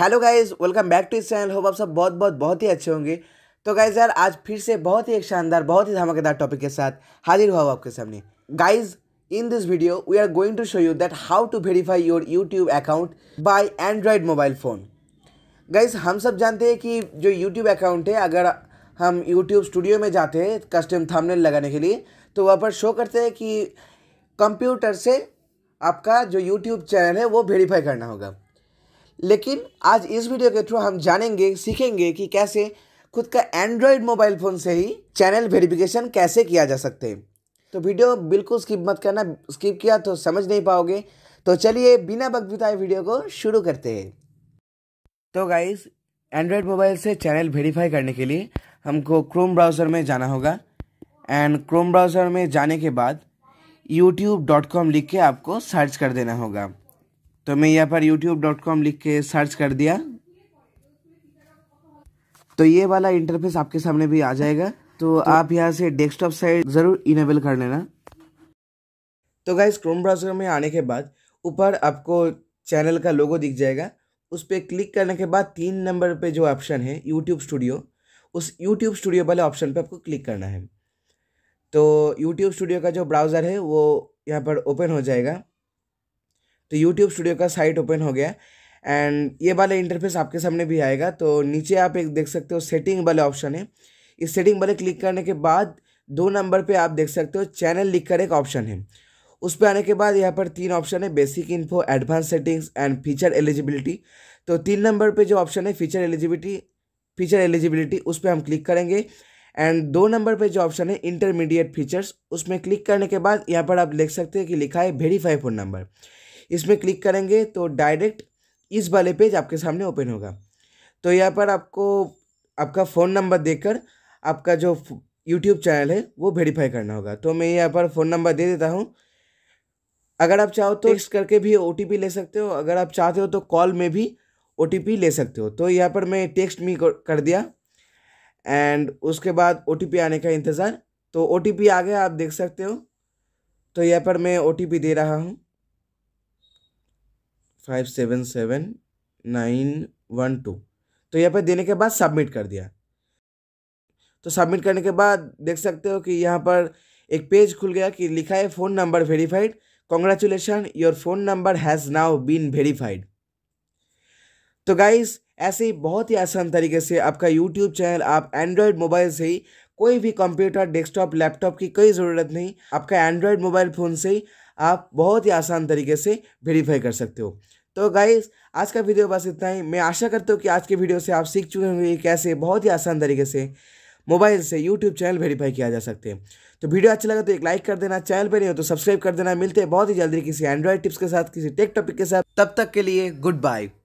hello guys welcome back to इस channel hope आप सब बहुत बहुत बहुत ही अच्छे होंगे तो गाइज यार आज फिर से बहुत ही एक शानदार बहुत ही धमाकेदार टॉपिक के साथ हाजिर हुआ आपके सामने guys in this video we are going to show you that how to verify your YouTube account by Android mobile phone guys हम सब जानते हैं कि जो यूट्यूब अकाउंट है अगर हम यूट्यूब स्टूडियो में जाते हैं कस्टम थामनेल लगाने के लिए तो वहाँ पर शो करते हैं कि कंप्यूटर से आपका जो यूट्यूब चैनल है वो वेरीफाई करना होगा लेकिन आज इस वीडियो के थ्रू हम जानेंगे सीखेंगे कि कैसे खुद का एंड्रॉयड मोबाइल फ़ोन से ही चैनल वेरिफिकेशन कैसे किया जा सकते हैं तो वीडियो बिल्कुल स्किप मत करना स्किप किया तो समझ नहीं पाओगे तो चलिए बिना वक्त बिताए वीडियो को शुरू करते हैं तो गाइस एंड्रॉयड मोबाइल से चैनल वेरीफाई करने के लिए हमको क्रोम ब्राउज़र में जाना होगा एंड क्रोम ब्राउज़र में जाने के बाद यूट्यूब डॉट कॉम लिख के आपको सर्च कर देना होगा तो मैं यहाँ पर यूट्यूब डॉट कॉम लिख के सर्च कर दिया तो ये वाला इंटरफेस आपके सामने भी आ जाएगा तो, तो आप यहाँ से डेस्कटॉप साइड ज़रूर इनेबल कर लेना तो गाइज क्रोम ब्राउज़र में आने के बाद ऊपर आपको चैनल का लोगो दिख जाएगा उस पर क्लिक करने के बाद तीन नंबर पे जो ऑप्शन है यूट्यूब स्टूडियो उस यूट्यूब स्टूडियो वाले ऑप्शन पे आपको क्लिक करना है तो यूट्यूब स्टूडियो का जो ब्राउज़र है वो यहाँ पर ओपन हो जाएगा तो यूट्यूब स्टूडियो का साइट ओपन हो गया एंड ये वाला इंटरफेस आपके सामने भी आएगा तो नीचे आप एक देख सकते हो सेटिंग वाले ऑप्शन है इस सेटिंग वाले क्लिक करने के बाद दो नंबर पे आप देख सकते हो चैनल लिख कर एक ऑप्शन है उस पर आने के बाद यहाँ पर तीन ऑप्शन है basic info advance settings and feature eligibility तो तीन नंबर पे जो ऑप्शन है फीचर एलिजिबिलिटी फीचर एलिजिबिलिटी उस पर हम क्लिक करेंगे एंड दो नंबर पे जो ऑप्शन है इंटरमीडिएट फीचर्स उसमें क्लिक करने के बाद यहाँ पर आप देख सकते हैं कि लिखा है वेरीफाई फ़ोन नंबर इसमें क्लिक करेंगे तो डायरेक्ट इस वाले पेज आपके सामने ओपन होगा तो यहाँ पर आपको आपका फ़ोन नंबर देकर आपका जो यूट्यूब चैनल है वो वेरीफाई करना होगा तो मैं यहाँ पर फ़ोन नंबर दे देता हूँ अगर आप चाहो तो टेक्स्ट करके भी ओ ले सकते हो अगर आप चाहते हो तो कॉल में भी ओ ले सकते हो तो यहाँ पर मैं टेक्स्ट मी कर दिया एंड उसके बाद ओ आने का इंतज़ार तो ओ आ गया आप देख सकते हो तो यहाँ पर मैं ओ दे रहा हूँ five seven seven nine one two तो यहाँ पे देने के बाद सबमिट कर दिया तो सबमिट करने के बाद देख सकते हो कि यहाँ पर एक पेज खुल गया कि लिखा है phone number verified congratulation your phone number has now been verified तो गाइस ऐसे ही बहुत ही आसान तरीके से आपका यूट्यूब चैनल आप एंड्रॉयड मोबाइल से ही कोई भी कंप्यूटर डेस्कटॉप लैपटॉप की कोई ज़रूरत नहीं आपका एंड्रॉयड मोबाइल फ़ोन से ही आप बहुत ही आसान तरीके से वेरीफाई कर सकते हो तो गाइज आज का वीडियो बस इतना ही मैं आशा करता हूँ कि आज के वीडियो से आप सीख चुके होंगे कैसे बहुत ही आसान तरीके से मोबाइल से यूट्यूब चैनल वेरीफाई किया जा सकते हैं तो वीडियो अच्छा लगा तो एक लाइक कर देना चैनल पर नहीं हो तो सब्सक्राइब कर देना मिलते हैं बहुत ही जल्दी किसी एंड्रॉयड टिप्स के साथ किसी टेक टॉपिक के साथ तब तक के लिए गुड बाय